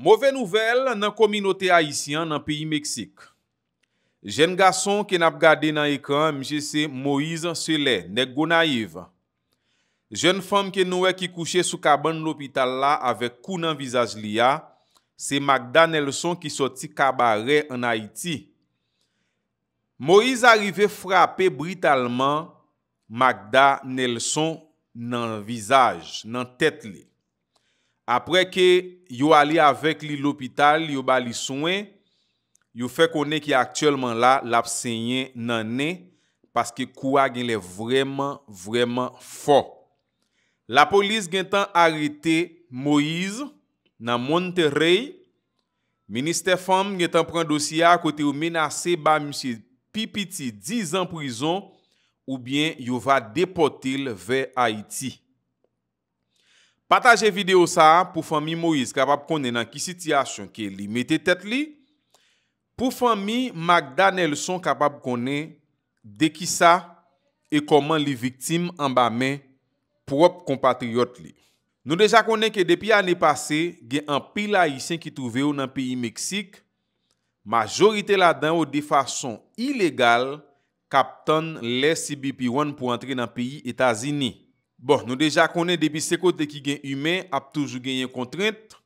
Mouve nouvel nan kominote Haitian nan piyi Meksik. Jen gason ke nap gade nan ekran MJC Moise Sele, nek go naiv. Jen fom ke nouwe ki kouche sou kaban l'opital la avek kou nan vizaj li ya, se Magda Nelson ki soti kabare an Haiti. Moise arrive frape britalman Magda Nelson nan vizaj, nan tet li. apre ke yo ali avek li l'opital, yo ba li souen, yo fe konen ki aktuelman la, lap senyen nanen, paske kou agen le vreman, vreman fon. La polis gen tan arete Moise nan Monterrey, minister Fom gen tan pren dosya kote yo menase ba M. Pipiti dizan prizon, ou bien yo va depotil ve Haiti. Pataje video sa pou fami Moïse kapap konen nan ki sityasyon ke li mette tet li. Pou fami Magda nel son kapap konen de ki sa e koman li viktim an ba men prop compatriot li. Nou deja konen ke depi ane pase gen an pilayisyen ki touve ou nan piyi Meksik, majorite la dan ou de fason ilegal kapton le CBP1 pou antre nan piyi Etasini. Bon, nou deja konen debi se kote ki gen ymen ap toujou gen yon kontrent.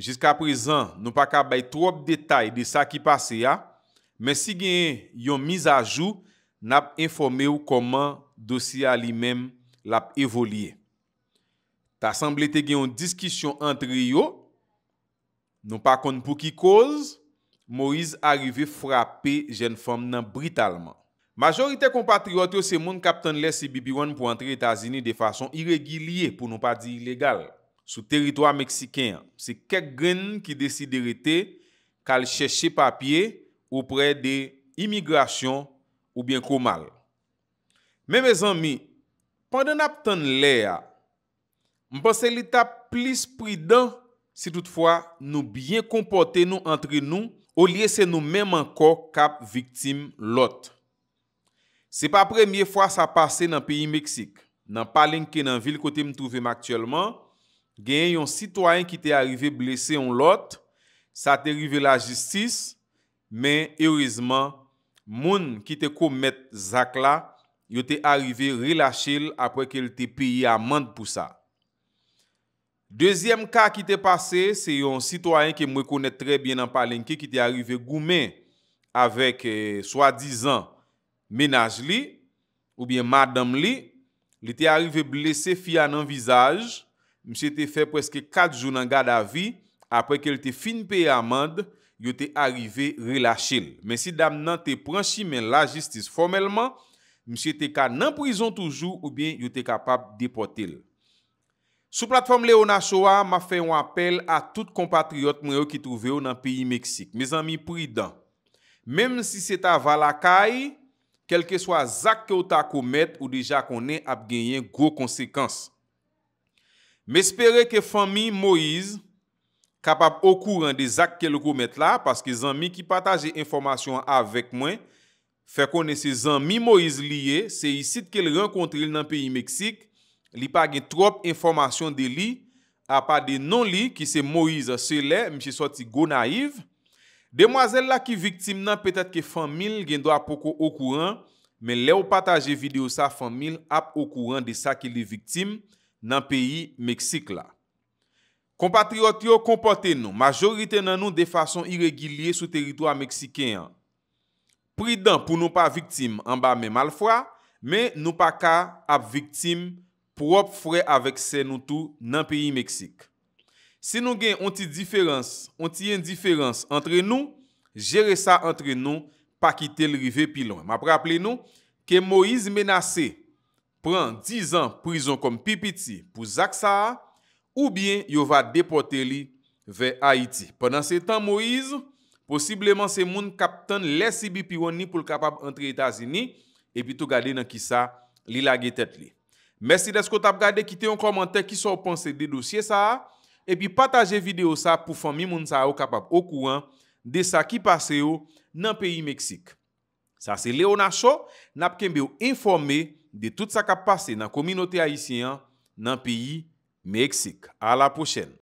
Jiska prezan nou pa ka bay trob detay de sa ki pase ya. Men si gen yon miz a jou, nap informe ou koman dosya li men lap evolye. Ta sanble te gen yon diskisyon antre yo. Nou pa kon pou ki koz, Moise arive frape jen fom nan britalman. Majorite kompatriote ou se moun kap tan lè se bibiron pou antre Etasini de fason iregilye pou nou pa di ilegal. Sou teritoa Meksiken, se kek gen ki desi derite kal chèche papye ou pre de imigrasyon ou bien komal. Me me zanmi, panden ap tan lè ya, mpase li ta plis pridan si toutfwa nou byen kompote nou antre nou ou liye se nou menm anko kap viktim lote. Se pa premye fwa sa pase nan peyi Meksik, nan palenke nan vil kote mtouvem aktuelman, gen yon sitwayen ki te arrive blese yon lot, sa te rive la jistis, men erizman, moun ki te komet zak la, yo te arrive relache l apwe ke l te peyi amant pou sa. Dezyem ka ki te pase, se yon sitwayen ki mwen konet tre bien nan palenke ki te arrive goumen avèk eh, swa dizan, Menaj li, ou bien madame li, li te arrive blese fi an anvizaj, mse te fe preske 4 joun an gada vi, apre ke li te fin pe amande, yo te arrive relache li. Men si dam nan te pranchi men la jistis formelman, mse te ka nan prizon toujou ou bien yo te kapab depote li. Sou platform le ou na chowa, ma fe un apel a tout compatriot mre ou ki trouve ou nan piyi Meksik. Mes ami pridan, men si se ta vala kayi, kel ke swa zak ke ou ta koumet ou dija konen ap genyen gro konsekans. Me espere ke fami Moïse kapap okou ran de zak ke lou koumet la, paske zami ki pataje informasyon avek mwen, fe konen se zami Moïse liye, se yi sit ke l renkontri nan peyi Meksik, li page trop informasyon de li, apade non li ki se Moïse selè, mi se soti go naiv, Demoazel la ki viktim nan petat ke famil gen do apoko okouran, men le ou pataje video sa famil ap okouran de sa ki li viktim nan peyi Meksik la. Kompatriot yo kompote nou, majorite nan nou de fason iregilye sou teritwa Meksiken. Pridan pou nou pa viktim an ba men mal fwa, men nou pa ka ap viktim pou op fwe avek se nou tou nan peyi Meksik. Se nou gen yon ti yon diferans entre nou, jere sa entre nou pa kite l rive pilon. Ma praple nou, ke Moise menase pren 10 an prison kom Pipiti pou Zak Saha ou bien yo va depote li ve Haiti. Pendan se tan Moise, posibleman se moun kapten lesi bi piwon ni pou l kapab entre Etats-Unis e pi tou gade nan ki sa li lage tet li. Mersi desko tap gade kite yon komante ki so panse de dosye Saha. epi pataje video sa pou fon mi moun sa yo kapap okouan de sa ki pase yo nan peyi Meksik. Sa se Leo Nacho napke mbe yo informe de tout sa kap pase nan kominote Aisyen nan peyi Meksik. A la pochel.